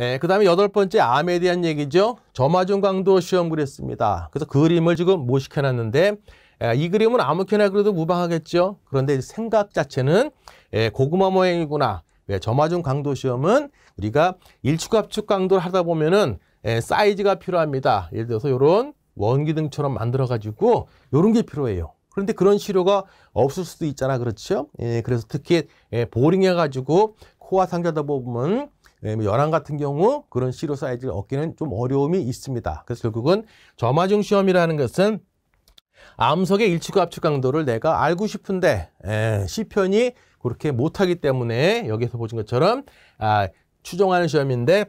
예, 그 다음에 여덟 번째 암에 대한 얘기죠. 점화준 강도 시험 그렸습니다. 그래서 그림을 지금 못 시켜놨는데 예, 이 그림은 아무렇게나 그래도 무방하겠죠. 그런데 생각 자체는 예, 고구마 모양이구나. 왜 점화준 강도 시험은 우리가 일축합축 강도를 하다 보면은 예, 사이즈가 필요합니다. 예를 들어서 이런 원기등처럼 만들어가지고 이런 게 필요해요. 그런데 그런 시료가 없을 수도 있잖아. 그렇죠? 예, 그래서 특히 예, 보링해가지고 코와 상자다 보면 예, 뭐 열한 같은 경우 그런 시로 사이즈를 얻기는 좀 어려움이 있습니다. 그래서 결국은 점화중 시험이라는 것은 암석의 일치구 압축 강도를 내가 알고 싶은데 에, 예, C편이 그렇게 못하기 때문에 여기서 보신 것처럼 아, 추정하는 시험인데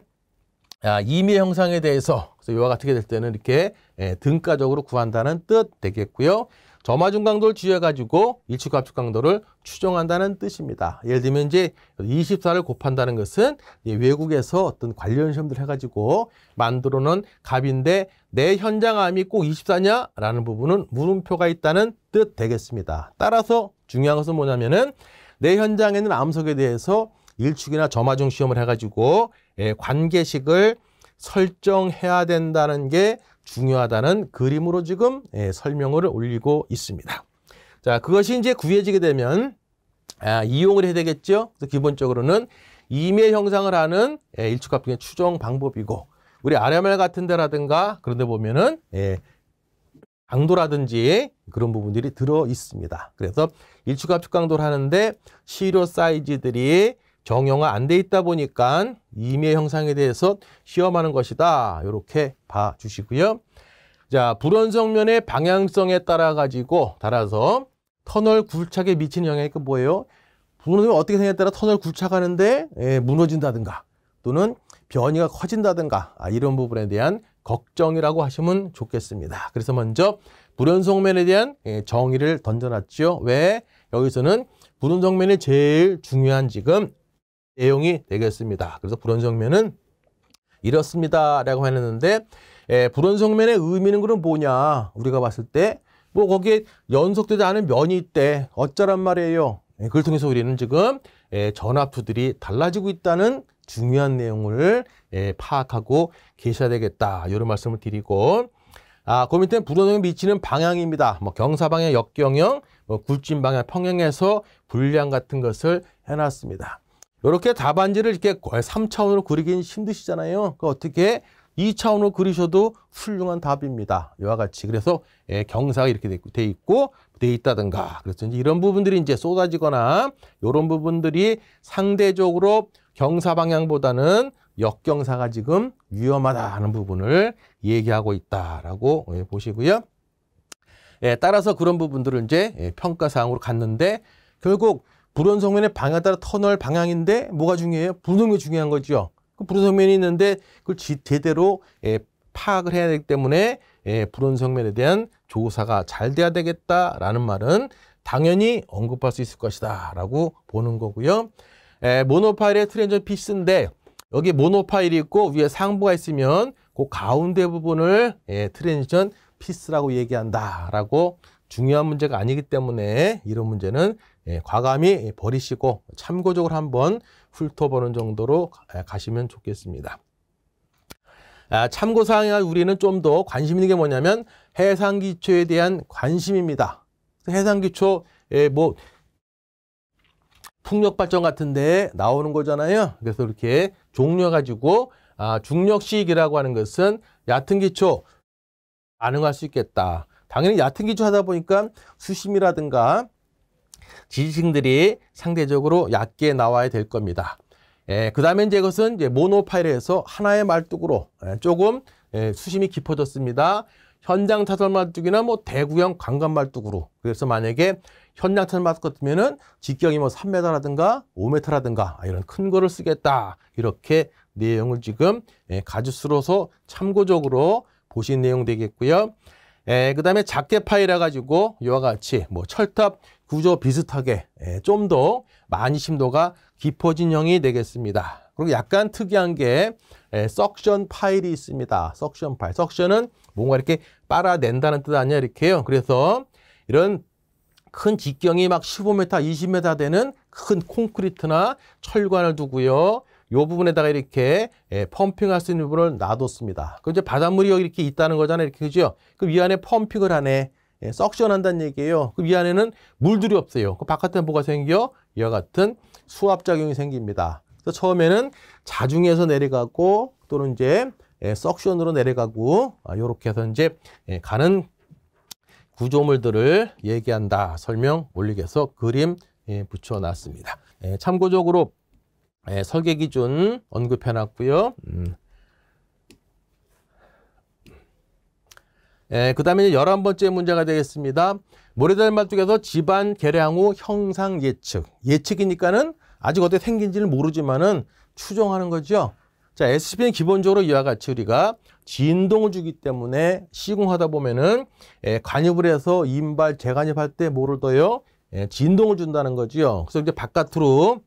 아, 임의 형상에 대해서 그래서 이와 같게 될 때는 이렇게 예, 등가적으로 구한다는 뜻 되겠고요. 점화중 강도를 지해가지고 일축압축 강도를 추정한다는 뜻입니다. 예를 들면 이제 24를 곱한다는 것은 외국에서 어떤 관련 시험들 해가지고 만들어놓은 값인데 내 현장암이 꼭 24냐? 라는 부분은 물음표가 있다는 뜻 되겠습니다. 따라서 중요한 것은 뭐냐면은 내 현장에 있는 암석에 대해서 일축이나 점화중 시험을 해가지고 예, 관계식을 설정해야 된다는 게 중요하다는 그림으로 지금 예, 설명을 올리고 있습니다. 자, 그것이 이제 구해지게 되면 아, 이용을 해야 되겠죠. 그래서 기본적으로는 이메일 형상을 하는 예, 일축합등의 추정 방법이고 우리 RML 같은 데라든가 그런 데 보면은 예, 강도라든지 그런 부분들이 들어 있습니다. 그래서 일축합축 강도를 하는데 시료 사이즈들이 정형화 안 돼 있다 보니까 임의 형상에 대해서 시험하는 것이다. 이렇게 봐주시고요. 자, 불연성면의 방향성에 따라 가지고 따라서 터널 굴착에 미치는 영향이 그 뭐예요? 무너지면 어떻게 생에 따라 터널 굴착하는데 예, 무너진다든가 또는 변이가 커진다든가 아, 이런 부분에 대한 걱정이라고 하시면 좋겠습니다. 그래서 먼저 불연성면에 대한 예, 정의를 던져놨죠. 왜? 여기서는 불연성면이 제일 중요한 지금 내용이 되겠습니다. 그래서 불온성면은 이렇습니다. 라고 했는데 예, 불온성면의 의미는 그럼 뭐냐 우리가 봤을 때 뭐 거기에 연속되지 않은 면이 있대 어쩌란 말이에요. 예, 그걸 통해서 우리는 지금 예, 전압투들이 달라지고 있다는 중요한 내용을 예, 파악하고 계셔야 되겠다 이런 말씀을 드리고 아, 그 밑에 불온성에 미치는 방향입니다. 뭐 경사방향, 역경형, 뭐 굴진방향, 평행에서 불량 같은 것을 해놨습니다. 이렇게 답안지를 이렇게 거의 3차원으로 그리긴 힘드시잖아요. 그 어떻게 2차원으로 그리셔도 훌륭한 답입니다. 이와 같이 그래서 예, 경사가 이렇게 돼 있고 돼 있다든가 그래서 이제 이런 부분들이 이제 쏟아지거나 이런 부분들이 상대적으로 경사 방향보다는 역경사가 지금 위험하다 는 부분을 얘기하고 있다라고 예, 보시고요. 예, 따라서 그런 부분들을 이제 예, 평가사항으로 갔는데 결국 불온 성면의 방향에 따라 터널 방향인데 뭐가 중요해요? 불온 성면이 중요한 거죠. 그 불온 성면이 있는데 그걸 제대로 예, 파악을 해야 되기 때문에 예, 불온 성면에 대한 조사가 잘 돼야 되겠다라는 말은 당연히 언급할 수 있을 것이다 라고 보는 거고요. 에, 예, 모노파일의 트랜전 피스인데 여기 모노파일이 있고 위에 상부가 있으면 그 가운데 부분을 예, 트랜지션 피스라고 얘기한다라고 중요한 문제가 아니기 때문에 이런 문제는 예, 과감히 버리시고 참고적으로 한번 훑어보는 정도로 예, 가시면 좋겠습니다. 아, 참고사항에 우리는 좀 더 관심 있는 게 뭐냐면 해상기초에 대한 관심입니다. 해상기초 에뭐 예, 풍력발전 같은데 나오는 거잖아요. 그래서 이렇게 종류 가지고 아, 중력식이라고 하는 것은 얕은 기초 가능할 수 있겠다. 당연히 얕은 기초 하다 보니까 수심이라든가 지지층들이 상대적으로 얕게 나와야 될 겁니다. 예, 그 다음에 이제 그것은 이제 모노파일에서 하나의 말뚝으로 예, 조금 예, 수심이 깊어졌습니다. 현장 타설 말뚝이나 뭐 대구형 관관 말뚝으로 그래서 만약에 현장 타설 말뚝 같으면은 직경이 뭐 3m라든가 5m라든가 아, 이런 큰 거를 쓰겠다 이렇게 내용을 지금 예, 가지수로서 참고적으로 보신 내용 되겠고요. 예, 그 다음에 작게 파이라 가지고 이와 같이 뭐 철탑 구조 비슷하게 예, 좀 더 많이 심도가 깊어진 형이 되겠습니다. 그리고 약간 특이한 게 예, 석션 파일이 있습니다. 석션 파일. 석션은 뭔가 이렇게 빨아낸다는 뜻 아니야 이렇게요. 그래서 이런 큰 직경이 막 15m, 20m 되는 큰 콘크리트나 철관을 두고요. 요 부분에다가 이렇게 예, 펌핑할 수 있는 부분을 놔뒀습니다. 그 이제 바닷물이 여기 이렇게 있다는 거잖아요. 이렇게 그죠? 그럼 이 안에 펌핑을 하네. 예, 석션한다는 얘기예요. 그럼 이 안에는 물들이 없어요. 그 바깥에 뭐가 생겨? 이와 같은 수압작용이 생깁니다. 그래서 처음에는 자중에서 내려가고 또는 이제 예, 석션으로 내려가고 이렇게 아, 해서 이제 예, 가는 구조물들을 얘기한다 설명 올리기 해서 그림 예, 붙여놨습니다. 예, 참고적으로 예, 설계 기준 언급해 놨고요. 음. 예, 그 다음에 열한 번째 문제가 되겠습니다. 모래달 말쪽에서 집안 계량후 형상 예측. 예측이니까는 아직 어떻게 생긴지를 모르지만은 추정하는 거죠. 자, SCP는 기본적으로 이와 같이 우리가 진동을 주기 때문에 시공하다 보면은 예, 관입을 해서 인발, 재관입할때 뭐를 떠요? 예, 진동을 준다는 거지요. 그래서 이제 바깥으로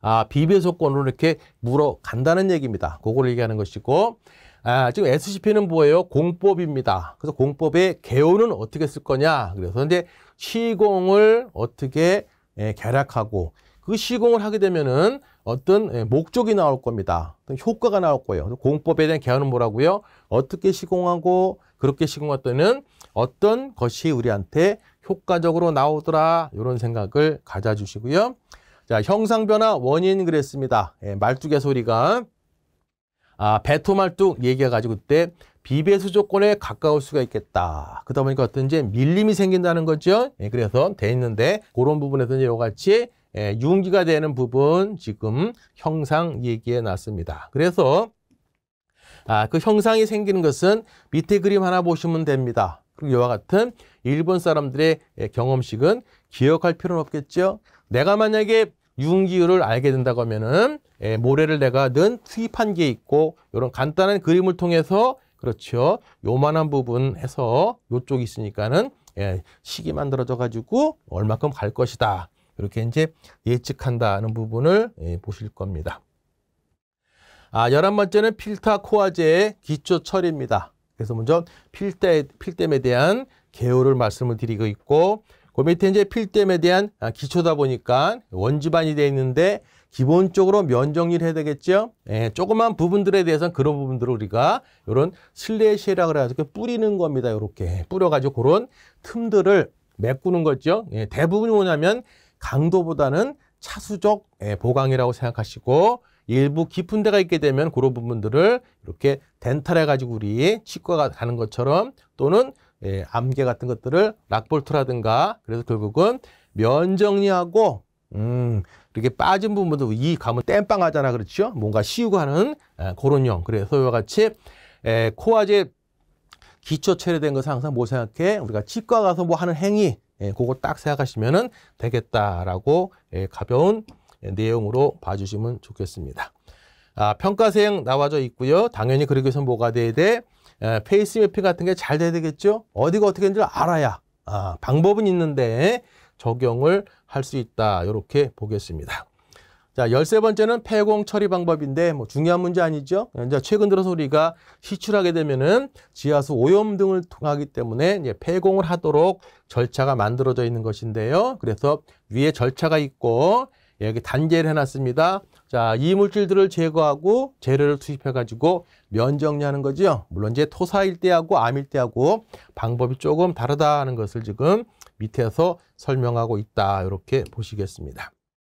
아, 비배속권으로 이렇게 물어간다는 얘기입니다. 그걸 얘기하는 것이고 아, 지금 SCP는 뭐예요? 공법입니다. 그래서 공법의 개요는 어떻게 쓸 거냐? 그래서 근데 시공을 어떻게 예, 계략하고 그 시공을 하게 되면은 어떤 예, 목적이 나올 겁니다. 어떤 효과가 나올 거예요. 공법에 대한 개요는 뭐라고요? 어떻게 시공하고 그렇게 시공할 때는 어떤 것이 우리한테 효과적으로 나오더라 이런 생각을 가져주시고요. 자, 형상 변화 원인 그랬습니다. 예, 말뚝의 소리가 아, 배토 말뚝 얘기해 가지고 그때 비배수 조건에 가까울 수가 있겠다. 그러다 보니까 어떤 이제 밀림이 생긴다는 거죠. 예, 그래서 돼 있는데 그런 부분에서 이제 같이 예, 융기가 되는 부분 지금 형상 얘기해 놨습니다. 그래서 아, 그 형상이 생기는 것은 밑에 그림 하나 보시면 됩니다. 그리고 이와 같은 일본 사람들의 예, 경험식은 기억할 필요는 없겠죠. 내가 만약에 유흥기율을 알게 된다고 하면은 예, 모래를 내가 는 투입한 게 있고 이런 간단한 그림을 통해서 그렇죠. 요만한 부분 해서 요쪽 있으니까는 예, 식이 만들어져 가지고 얼마큼 갈 것이다. 이렇게 이제 예측한다는 부분을 예, 보실 겁니다. 아, 열한 번째는 필터 코아제 기초 처리입니다. 그래서 먼저 필 때 필댐에 대한 개요를 말씀을 드리고 있고 그 밑에 이제 필댐에 대한 아, 기초다 보니까 원지반이 되어 있는데 기본적으로 면정리를 해야 되겠죠. 예, 조그만 부분들에 대해서는 그런 부분들을 우리가 이런 슬래시라 고 해서 뿌리는 겁니다. 이렇게 뿌려가지고 그런 틈들을 메꾸는 거죠. 예, 대부분이 뭐냐면 강도보다는 차수적 예, 보강이라고 생각하시고 일부 깊은 데가 있게 되면 그런 부분들을 이렇게 덴탈 해가지고 우리 치과가 가는 것처럼 또는 예, 암계 같은 것들을 락볼트라든가 그래서 결국은 면 정리하고 음, 이렇게 빠진 부분도 이 가면 땜빵 하잖아 그렇죠? 뭔가 씌우고 하는 에, 예, 그런 형. 그래서 이와 같이 에, 예, 코아제 기초 체리된 것을 항상 뭐 생각해? 우리가 치과 가서 뭐 하는 행위 예, 그거 딱 생각하시면 은 되겠다라고 예, 가벼운 예, 내용으로 봐주시면 좋겠습니다. 아, 평가생 나와져 있고요. 당연히 그러기 위해서 뭐가 돼야 돼? 에, 예, 페이스 매핑 같은 게 잘 돼야 되겠죠? 어디가 어떻게 되는지를 알아야 아, 방법은 있는데 적용을 할 수 있다. 이렇게 보겠습니다. 자, 열세 번째는 폐공 처리 방법인데 뭐 중요한 문제 아니죠? 이제 최근 들어서 우리가 시출하게 되면은 지하수 오염 등을 통하기 때문에 이제 폐공을 하도록 절차가 만들어져 있는 것인데요. 그래서 위에 절차가 있고 여기 단계를 해놨습니다. 자, 이 물질들을 제거하고 재료를 투입해가지고 면정리하는 거죠. 물론 이제 토사일 때하고 암일 때하고 방법이 조금 다르다는 것을 지금 밑에서 설명하고 있다. 이렇게 보시겠습니다.